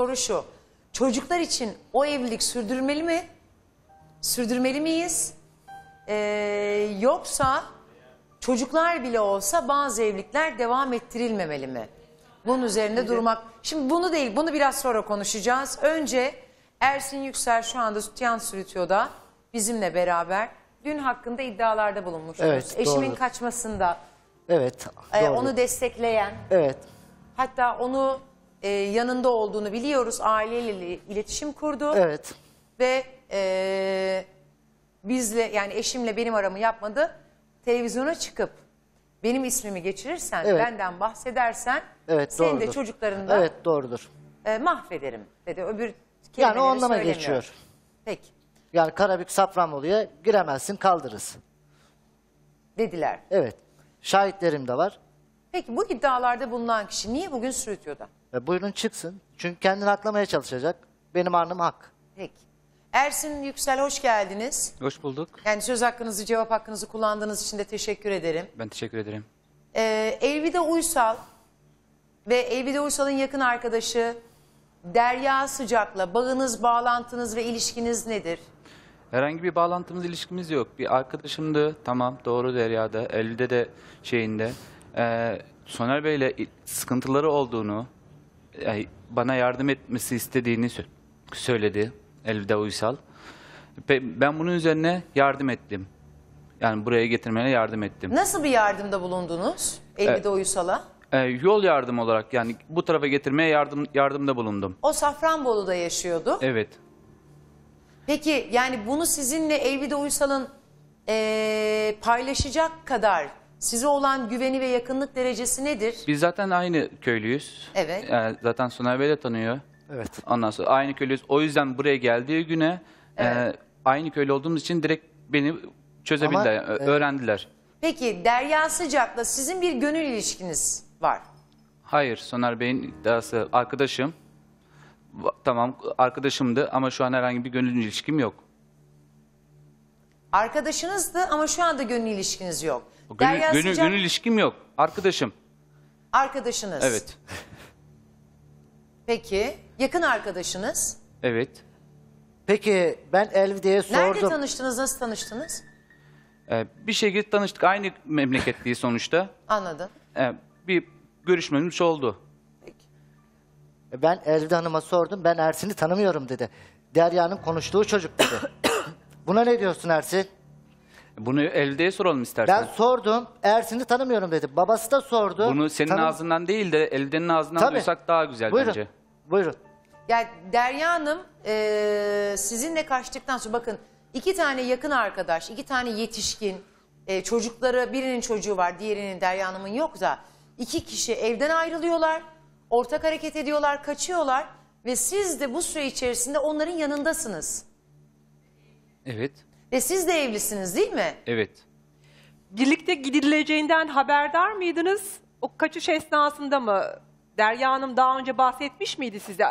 soru şu. Çocuklar için o evlilik sürdürmeli mi? Sürdürmeli miyiz? Ee, yoksa çocuklar bile olsa bazı evlilikler devam ettirilmemeli mi? Bunun üzerinde evet. durmak. Şimdi bunu değil, bunu biraz sonra konuşacağız. Önce Ersin Yüksel şu anda Sütyan Sürütüyor'da bizimle beraber dün hakkında iddialarda bulunmuştunuz. Evet, Eşimin doğru. kaçmasında. Evet. E, doğru. onu destekleyen. Evet. Hatta onu e, yanında olduğunu biliyoruz. Aileyle iletişim kurdu. Evet. Ve e, bizle yani eşimle benim aramı yapmadı. Televizyona çıkıp benim ismimi geçirirsen, Evet. benden bahsedersen Evet, senin de doğrudur. çocukların da Evet doğrudur. e, mahvederim dedi. Öbür Yani o anlama geçiyor. Peki Yani Karabük Safranbolu'ya giremezsin kaldırız. dediler. Evet. Şahitlerim de var. Peki bu iddialarda bulunan kişi niye bugün Sürütüyor'da? E, buyurun çıksın. Çünkü kendini aklamaya çalışacak. Benim anım hak. Peki. Ersin Yüksel hoş geldiniz. Hoş bulduk. Yani söz hakkınızı, cevap hakkınızı kullandığınız için de teşekkür ederim. Ben teşekkür ederim. Ee, Elvide Uysal ve Elvide Uysal'ın yakın arkadaşı Derya Sıcak'la bağınız, bağlantınız ve ilişkiniz nedir? Herhangi bir bağlantımız, ilişkimiz yok. Bir arkadaşımdı, tamam doğru Derya'da, Elvide de şeyinde. Ee, Soner Bey'le sıkıntıları olduğunu, bana yardım etmesi istediğini söyledi Elveda Uysal. Ben bunun üzerine yardım ettim. Yani buraya getirmene yardım ettim. Nasıl bir yardımda bulundunuz Elvide Uysal'a? E, yol yardım olarak yani bu tarafa getirmeye yardım yardımda bulundum. O Safranbolu'da yaşıyordu. Evet. Peki yani bunu sizinle Elvide Uysal'ın eee, paylaşacak kadar Size olan güveni ve yakınlık derecesi nedir? Biz zaten aynı köylüyüz. Evet. Yani ee, zaten Soner Bey de tanıyor. Evet. Ondan sonra aynı köylüyüz. O yüzden buraya geldiği güne e, Evet. e, aynı köylü olduğumuz için direkt beni çözebildiler, Ama, evet. öğrendiler. Peki Derya Sıcak'la sizin bir gönül ilişkiniz var. Hayır, Soner Bey'in iddiası arkadaşım. Tamam arkadaşımdı ama şu an herhangi bir gönül ilişkim yok. Arkadaşınızdı ama şu anda gönül ilişkiniz yok. Gönül, Derya gönül, Sıcak gönül ilişkim yok. Arkadaşım. arkadaşınız. Evet. Peki yakın arkadaşınız. Evet. Peki ben Elvide'ye sordum. Nerede tanıştınız, nasıl tanıştınız? Ee, bir şekilde tanıştık. Aynı memleketliyiz sonuçta. Anladım. Ee, bir görüşmemiz oldu. Peki. Ben Elvide Hanım'a sordum. Ben Ersin'i tanımıyorum dedi. Derya'nın konuştuğu çocuk dedi. Buna ne diyorsun Ersin? Bunu Elde'ye soralım istersen. Ben sordum. Ersin'i tanımıyorum dedi. Babası da sordu. Bunu senin Tanım- ağzından değil de Elde'nin ağzından Tabii. duysak daha güzel Buyurun. bence. Buyurun. Ya Derya Hanım e, sizinle kaçtıktan sonra bakın iki tane yakın arkadaş, iki tane yetişkin e, çocukları birinin çocuğu var diğerinin Derya Hanım'ın yok da iki kişi evden ayrılıyorlar, ortak hareket ediyorlar, kaçıyorlar ve siz de bu süre içerisinde onların yanındasınız. Evet. Ve siz de evlisiniz değil mi? Evet. Birlikte gidileceğinden haberdar mıydınız? O kaçış esnasında mı? Derya Hanım daha önce bahsetmiş miydi size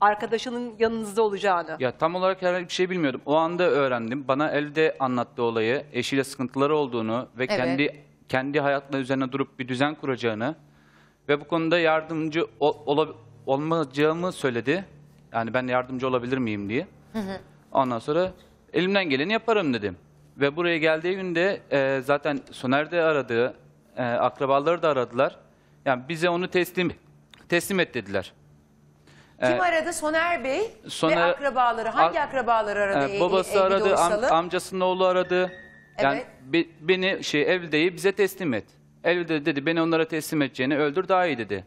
arkadaşının yanınızda olacağını? Ya tam olarak herhangi bir şey bilmiyordum. O anda öğrendim. Bana elde anlattı olayı. Eşiyle sıkıntıları olduğunu ve Evet. kendi kendi hayatları üzerine durup bir düzen kuracağını ve bu konuda yardımcı ol, ola- olmayacağımı söyledi. Yani ben yardımcı olabilir miyim diye. Ondan sonra Elimden geleni yaparım dedim. Ve buraya geldiği günde e, zaten Soner de aradı, e, akrabaları da aradılar. Yani bize onu teslim teslim et dediler. Kim ee, aradı? Soner Bey Soner, ve akrabaları. Hangi ak akrabaları aradı? E, babası Evli aradı, Doğrusalı. am amcasının oğlu aradı. Yani evet. be, beni şey evdeyi bize teslim et. Evde dedi beni onlara teslim edeceğini öldür daha iyi dedi.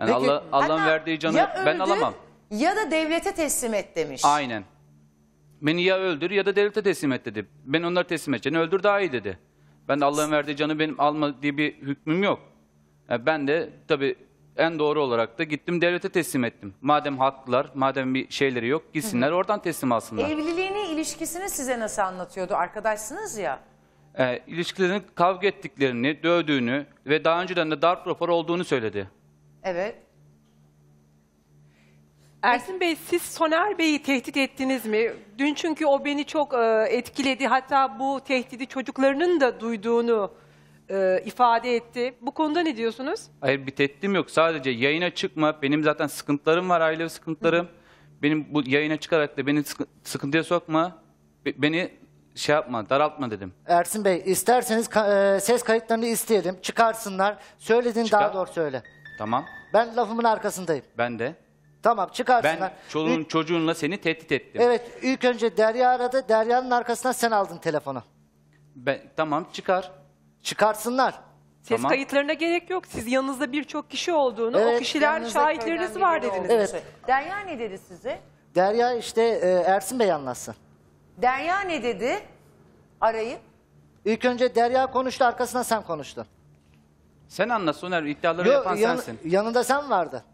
Yani Peki, Allah Allah'ın verdiği canı ben öldür, alamam. Ya da devlete teslim et demiş. Aynen. Beni ya öldür ya da devlete teslim et dedi. Ben onları teslim edeceğini öldür daha iyi dedi. Ben de Allah'ın verdiği canı benim alma diye bir hükmüm yok. Yani e, ben de tabii en doğru olarak da gittim devlete teslim ettim. Madem haklılar, madem bir şeyleri yok gitsinler oradan teslim alsınlar. Evliliğini, ilişkisini size nasıl anlatıyordu? Arkadaşsınız ya. E, ilişkilerini kavga ettiklerini, dövdüğünü ve daha önceden de darp rapor olduğunu söyledi. Evet. Ersin Bey siz Soner Bey'i tehdit ettiniz mi? Dün çünkü o beni çok e, etkiledi. Hatta bu tehdidi çocuklarının da duyduğunu e, ifade etti. Bu konuda ne diyorsunuz? Hayır bir tehditim yok. Sadece yayına çıkma. Benim zaten sıkıntılarım var, ailevi sıkıntılarım. Benim bu yayına çıkarak da beni sıkıntıya sokma. Be- Beni şey yapma, daraltma dedim. Ersin Bey isterseniz ka- e, ses kayıtlarını isteyelim. Çıkarsınlar. söylediğini Çıkar. daha doğru söyle. Tamam. Ben lafımın arkasındayım. Ben de. Tamam çıkarsınlar. Ben çoluğun İlk- çocuğunla seni tehdit ettim. Evet ilk önce Derya aradı. Derya'nın arkasından sen aldın telefonu. Ben, tamam çıkar. Çıkarsınlar. Ses Tamam. kayıtlarına gerek yok. Siz yanınızda birçok kişi olduğunu, Evet, o kişiler şahitleriniz var dediniz. Evet. Şey, Derya ne dedi size? Derya işte e, Ersin Bey anlatsın. Derya ne dedi? arayı? İlk önce Derya konuştu arkasından sen konuştun. Sen anla Soner iddiaları Yo, yapan yan- sensin. yanında sen vardı.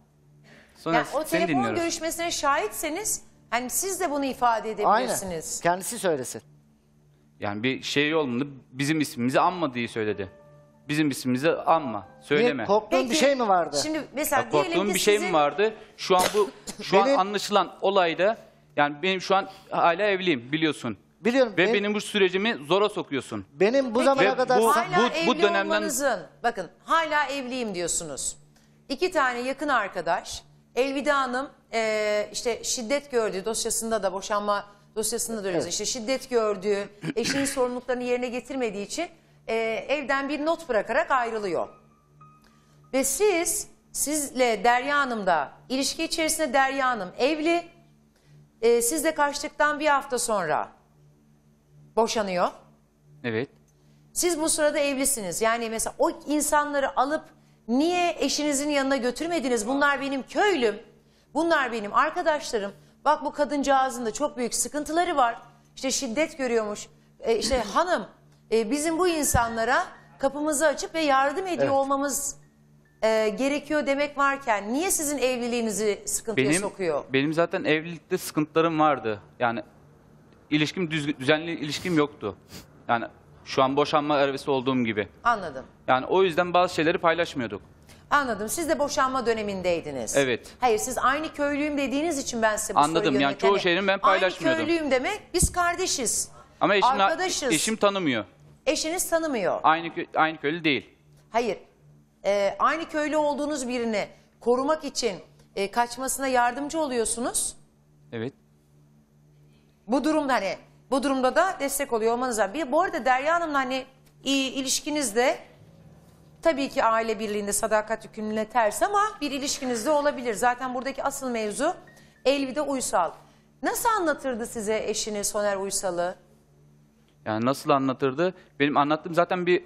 Sonra Yani o telefon dinliyoruz. görüşmesine şahitseniz hani siz de bunu ifade Aynen. edebilirsiniz. Kendisi söylesin. Yani bir şey olmadı. Bizim ismimizi anma diye söyledi. Bizim ismimizi anma. Söyleme. Niye, korktuğun bir şey mi vardı? Şimdi mesela Ya diyelim ki bir şey mi vardı? Şu an bu şu an anlaşılan olayda yani benim şu an hala evliyim biliyorsun. Biliyorum. Ve benim, benim, bu sürecimi zora sokuyorsun. Benim bu zamana Ve kadar... bu- hala bu- bu dönemden- olmanızın bakın hala evliyim diyorsunuz. İki tane yakın arkadaş Elvida Hanım e, işte şiddet gördü dosyasında da boşanma dosyasında da evet. işte şiddet gördüğü eşinin sorumluluklarını yerine getirmediği için e, evden bir not bırakarak ayrılıyor. Ve siz sizle Derya Hanım da ilişki içerisinde Derya Hanım evli e, sizle kaçtıktan bir hafta sonra boşanıyor. Evet. Siz bu sırada evlisiniz. Yani mesela o insanları alıp Niye eşinizin yanına götürmediniz? Bunlar benim köylüm. Bunlar benim arkadaşlarım. Bak bu kadıncağızın da çok büyük sıkıntıları var. İşte şiddet görüyormuş. E, İşte hanım e, bizim bu insanlara kapımızı açıp ve yardım ediyor Evet. olmamız e, gerekiyor demek varken niye sizin evliliğinizi sıkıntıya Benim sokuyor? benim zaten evlilikte sıkıntılarım vardı. Yani ilişkim düz, düzenli ilişkim yoktu. Yani şu an boşanma arabası olduğum gibi. Anladım. Yani o yüzden bazı şeyleri paylaşmıyorduk. Anladım. Siz de boşanma dönemindeydiniz. Evet. Hayır siz aynı köylüyüm dediğiniz için ben size bu Anladım. Yani çoğu şeyin ben paylaşmıyordum. Aynı köylüyüm demek biz kardeşiz. Ama eşim, Arkadaşız. eşim tanımıyor. Eşiniz tanımıyor. Aynı kö- aynı köylü değil. Hayır. Ee, aynı köylü olduğunuz birini korumak için e, kaçmasına yardımcı oluyorsunuz. Evet. Bu durumda hani bu durumda da destek oluyor olmanız lazım. Bir, bu arada Derya Hanım'la hani iyi ilişkinizde tabii ki aile birliğinde sadakat yükümlülüğüne ters ama bir ilişkinizde olabilir. Zaten buradaki asıl mevzu Elvide Uysal. Nasıl anlatırdı size eşini Soner Uysal'ı? Yani nasıl anlatırdı? Benim anlattığım zaten bir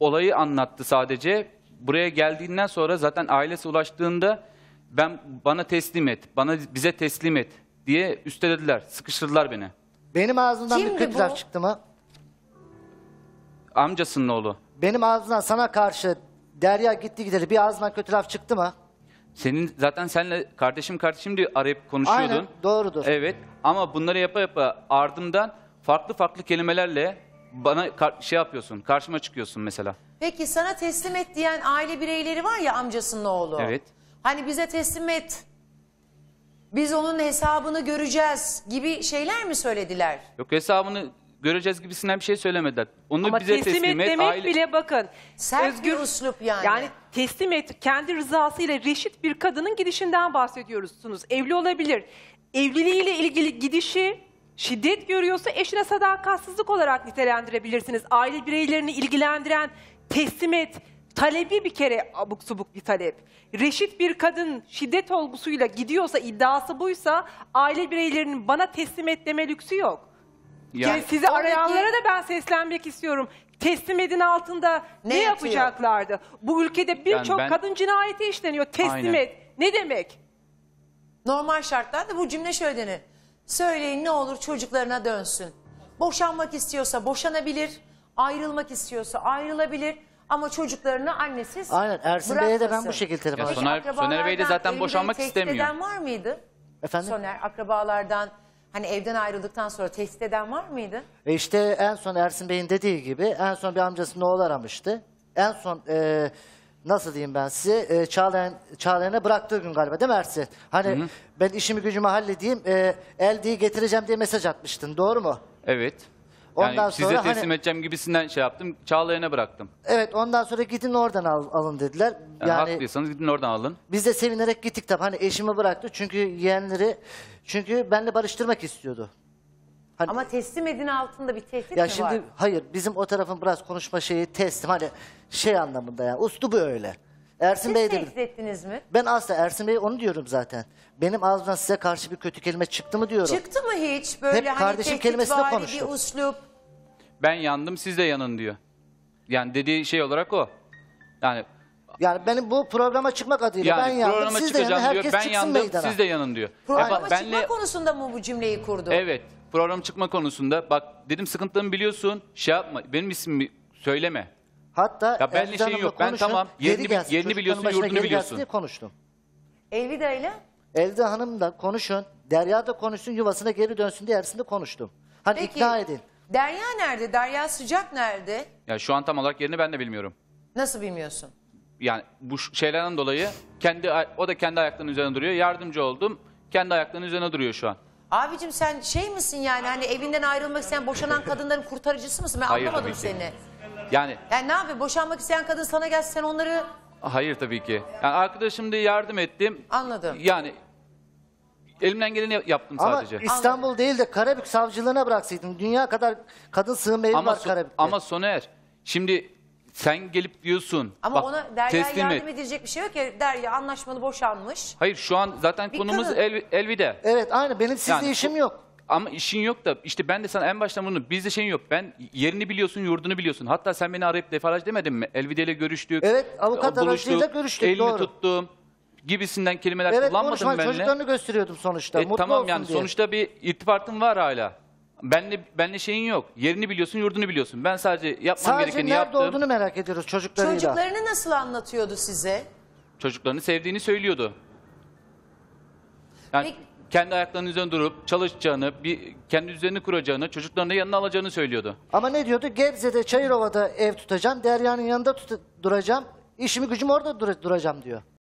olayı anlattı sadece. Buraya geldiğinden sonra zaten ailesi ulaştığında ben bana teslim et, bana bize teslim et diye üstelediler, sıkıştırdılar beni. Benim ağzımdan Kimdi bir kötü laf çıktı mı? Amcasının oğlu. Benim ağzımdan sana karşı Derya gitti gideli bir ağzından kötü laf çıktı mı? Senin zaten senle kardeşim kardeşim diye arayıp konuşuyordun. Aynen doğrudur. Evet ama bunları yapa yapa ardından farklı farklı kelimelerle bana şey yapıyorsun. Karşıma çıkıyorsun mesela. Peki sana teslim et diyen aile bireyleri var ya amcasının oğlu. Evet. Hani bize teslim et biz onun hesabını göreceğiz gibi şeyler mi söylediler? Yok hesabını göreceğiz gibisinden bir şey söylemediler. Onu Ama bize teslim, teslim et. demek aile... bile bakın. Sert özgür, bir uslup yani. Yani teslim et kendi rızasıyla reşit bir kadının gidişinden bahsediyorsunuz. Evli olabilir. Evliliğiyle ilgili gidişi şiddet görüyorsa eşine sadakatsizlik olarak nitelendirebilirsiniz. Aile bireylerini ilgilendiren teslim et Talebi bir kere abuk subuk bir talep. Reşit bir kadın şiddet olgusuyla gidiyorsa, iddiası buysa aile bireylerinin bana teslim et lüksü yok. Ya. Yani sizi arayanlara da ben seslenmek istiyorum. Teslim edin altında ne, ne yapacaklardı? Bu ülkede birçok yani ben... kadın cinayeti işleniyor. Teslim Aynen. et. Ne demek? Normal şartlarda bu cümle şöyle denir. Söyleyin ne olur çocuklarına dönsün. Boşanmak istiyorsa boşanabilir, ayrılmak istiyorsa ayrılabilir. Ama çocuklarını annesiz Aynen Ersin Bey'e de ben bu şekilde telefon Ya Soner- Soner Bey de zaten boşanmak istemiyor. eden var mıydı? Efendim? Soner akrabalardan hani evden ayrıldıktan sonra tehdit eden var mıydı? E işte en son Ersin Bey'in dediği gibi en son bir amcasını oğlu aramıştı. En son e, nasıl diyeyim ben size e, Çağlayan, Çağlayan'a bıraktığı gün galiba değil mi Ersin? Hani ben işimi gücümü halledeyim e, eldiği getireceğim diye mesaj atmıştın doğru mu? Evet. Ondan yani size sonra teslim hani, edeceğim gibisinden şey yaptım. Çağlayan'a bıraktım. Evet ondan sonra gidin oradan al, alın dediler. Yani, yani haklıysanız gidin oradan alın. Biz de sevinerek gittik tabii. Hani eşimi bıraktı çünkü yeğenleri çünkü benle barıştırmak istiyordu. Hani, Ama teslim edin altında bir tehdit ya mi şimdi, var? Hayır bizim o tarafın biraz konuşma şeyi teslim hani şey anlamında ya yani, bu öyle. Ersin Siz Bey de mi? Ben asla Ersin Bey onu diyorum zaten. Benim ağzımdan size karşı bir kötü kelime çıktı mı diyorum. Çıktı mı hiç böyle Hep hani kardeşim kelimesini konuştum. bir uslup? Ben yandım siz de yanın diyor. Yani dediği şey olarak o. Yani Yani benim bu programa çıkmak adıyla yani ben yandım. Siz de yanın, çıkacağım diyor. herkes Ben çıksın yandım meydana. siz de yanın diyor. Programa Ama Bak, benle- çıkma konusunda mı bu cümleyi kurdu? Evet. Program çıkma konusunda bak dedim sıkıntılarımı biliyorsun. Şey yapma. Benim ismimi söyleme. Hatta Ya benle Ertuğrul şeyin Hanım'la Ben konuşun, tamam, yerini geri gelsin. yerini biliyorsun, başına yurdunu geri gelsin biliyorsun. diye konuştum. Elvida ile Elda Hanım'la konuşun, Derya da konuşsun, yuvasına geri dönsün diye Ersin'le konuştum. Hadi peki ikna edin. Derya nerede? Derya Sıcak nerede? Ya şu an tam olarak yerini ben de bilmiyorum. Nasıl bilmiyorsun? Yani bu ş- şeylerden dolayı kendi o da kendi ayaklarının üzerine duruyor. Yardımcı oldum. Kendi ayaklarının üzerine duruyor şu an. Abicim sen şey misin yani hani evinden ayrılmak isteyen boşanan kadınların kurtarıcısı mısın? Ben Hayır, anlamadım seni. Yani Yani ne yapayım boşanmak isteyen kadın sana gelse sen onları hayır tabii ki. Yani arkadaşım diye yardım ettim. anladım. Yani elimden geleni yaptım Ama sadece. İstanbul değil de Karabük savcılığına bıraksaydın. Dünya kadar kadın sığınma evi var Karabük'te. ama Soner şimdi sen gelip diyorsun. Ama bak, ona Derya yardım et. edilecek bir şey yok ya. Derya anlaşmalı boşanmış. Hayır şu an zaten Bir konumuz kadın. el, elvide. Evet aynı benim sizde Yani- işim yok. Ama işin yok da işte ben de sana en baştan bunu bizde şeyin yok. Ben yerini biliyorsun, yurdunu biliyorsun. Hatta sen beni arayıp defalarca demedin mi? Elvide ile görüştük. Evet, avukat e, buluştuk, aracılığıyla görüştük, Elini doğru. tuttum gibisinden kelimeler Evet kullanmadın Evet benimle. çocuklarını gösтерiyordum sonuçta. E, Mutlu tamam olsun yani diye. sonuçta bir irtibatın var hala. Benle benle şeyin yok. Yerini biliyorsun, yurdunu biliyorsun. Ben sadece yapmam Sadece gerekeni nerede yaptım. olduğunu merak ediyoruz çocuklarıyla. Çocuklarını nasıl anlatıyordu size? Çocuklarını sevdiğini söylüyordu. Yani Peki- kendi ayaklarının üzerine durup çalışacağını, bir kendi üzerine kuracağını, çocuklarını yanına alacağını söylüyordu. Ama ne diyordu? Gebze'de, Çayırova'da ev tutacağım. Derya'nın yanında tut- duracağım. işimi gücüm orada dura- duracağım diyor.